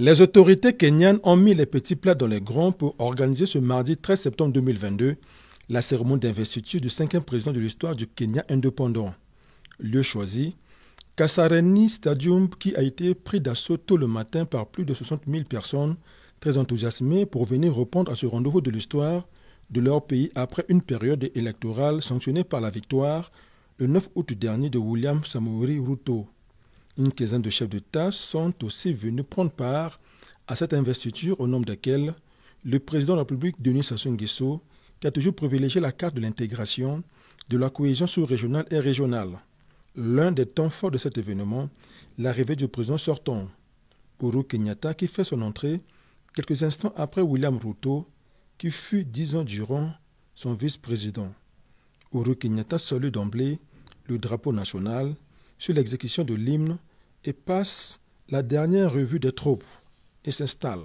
Les autorités kenyanes ont mis les petits plats dans les grands pour organiser ce mardi 13 septembre 2022 la cérémonie d'investiture du cinquième président de l'histoire du Kenya indépendant. Lieu choisi, Kasareni Stadium qui a été pris d'assaut tôt le matin par plus de 60 000 personnes très enthousiasmées pour venir répondre à ce rendez-vous de l'histoire de leur pays après une période électorale sanctionnée par la victoire le 9 août dernier de William Samouri Ruto. Une quinzaine de chefs d'État sont aussi venus prendre part à cette investiture au nom de le président de la République, Denis Sassou Nguesso, qui a toujours privilégié la carte de l'intégration, de la cohésion sous-régionale et régionale. L'un des temps forts de cet événement, l'arrivée du président sortant, Ouro Kenyatta, qui fait son entrée quelques instants après William Ruto, qui fut dix ans durant son vice-président. Ouro Kenyatta salue d'emblée le drapeau national sur l'exécution de l'hymne et passe la dernière revue des troupes et s'installe.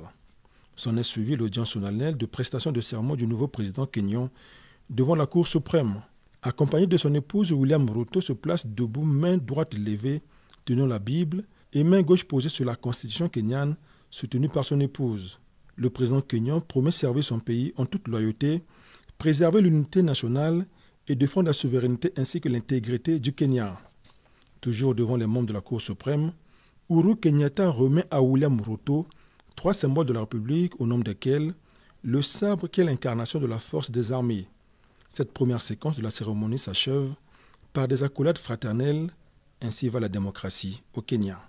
S'en est suivi l'audience solennelle de prestation de serment du nouveau président kenyan devant la Cour suprême. Accompagné de son épouse, William Ruto se place debout, main droite levée, tenant la Bible, et main gauche posée sur la constitution kenyane, soutenue par son épouse. Le président kenyan promet servir son pays en toute loyauté, préserver l'unité nationale et défendre la souveraineté ainsi que l'intégrité du Kenya toujours devant les membres de la Cour suprême, Uru Kenyatta remet à William Ruto trois symboles de la République, au nom desquels le sabre qui est l'incarnation de la force des armées. Cette première séquence de la cérémonie s'achève par des accolades fraternelles, ainsi va la démocratie au Kenya.